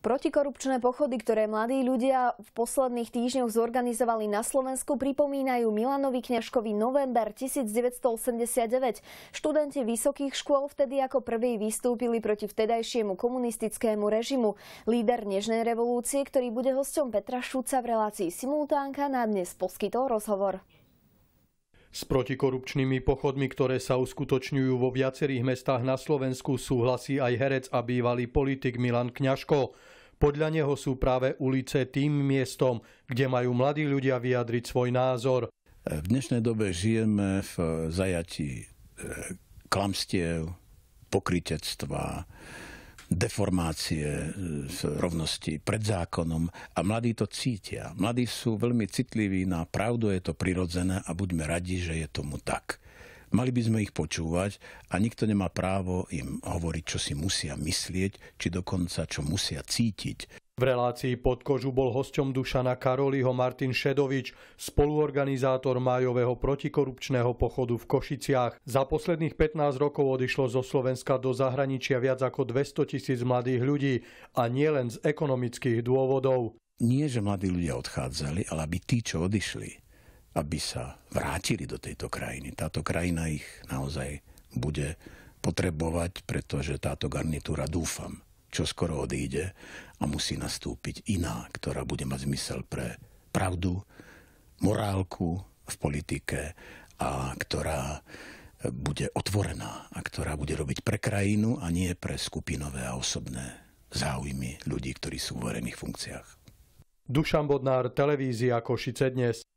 Protikorupčné pochody, ktoré mladí ľudia v posledných týždňoch zorganizovali na Slovensku, pripomínajú Milanovi Kňažkovi november 1989. Študenti vysokých škôl vtedy ako prvý vystúpili proti vtedajšiemu komunistickému režimu. Líder Nežnej revolúcie, ktorý bude hosťom Petra Šúca v relácii Simultánka, na dnes poskytol rozhovor. S protikorupčnými pochodmi, ktoré sa uskutočňujú vo viacerých mestách na Slovensku, súhlasí aj herec a bývalý politik Milan Kňažko. Podľa neho sú práve ulice tým miestom, kde majú mladí ľudia vyjadriť svoj názor. V dnešnej dobe žijeme v zajatí e, klamstiev, pokritectva, deformácie, e, rovnosti pred zákonom a mladí to cítia. Mladí sú veľmi citliví na pravdu, je to prirodzené a buďme radi, že je tomu tak. Mali by sme ich počúvať a nikto nemá právo im hovoriť, čo si musia myslieť, či dokonca čo musia cítiť. V relácii pod kožu bol hosťom Dušana Karoliho Martin Šedovič, spoluorganizátor májového protikorupčného pochodu v Košiciach. Za posledných 15 rokov odišlo zo Slovenska do zahraničia viac ako 200 tisíc mladých ľudí a nie len z ekonomických dôvodov. Nie, že mladí ľudia odchádzali, ale aby tí, čo odišli, aby sa vrátili do tejto krajiny. Táto krajina ich naozaj bude potrebovať, pretože táto garnitúra, dúfam, čo skoro odíde a musí nastúpiť iná, ktorá bude mať zmysel pre pravdu, morálku v politike a ktorá bude otvorená a ktorá bude robiť pre krajinu a nie pre skupinové a osobné záujmy ľudí, ktorí sú v verejných funkciách. Dušan Bodnár, televízia Košice dnes.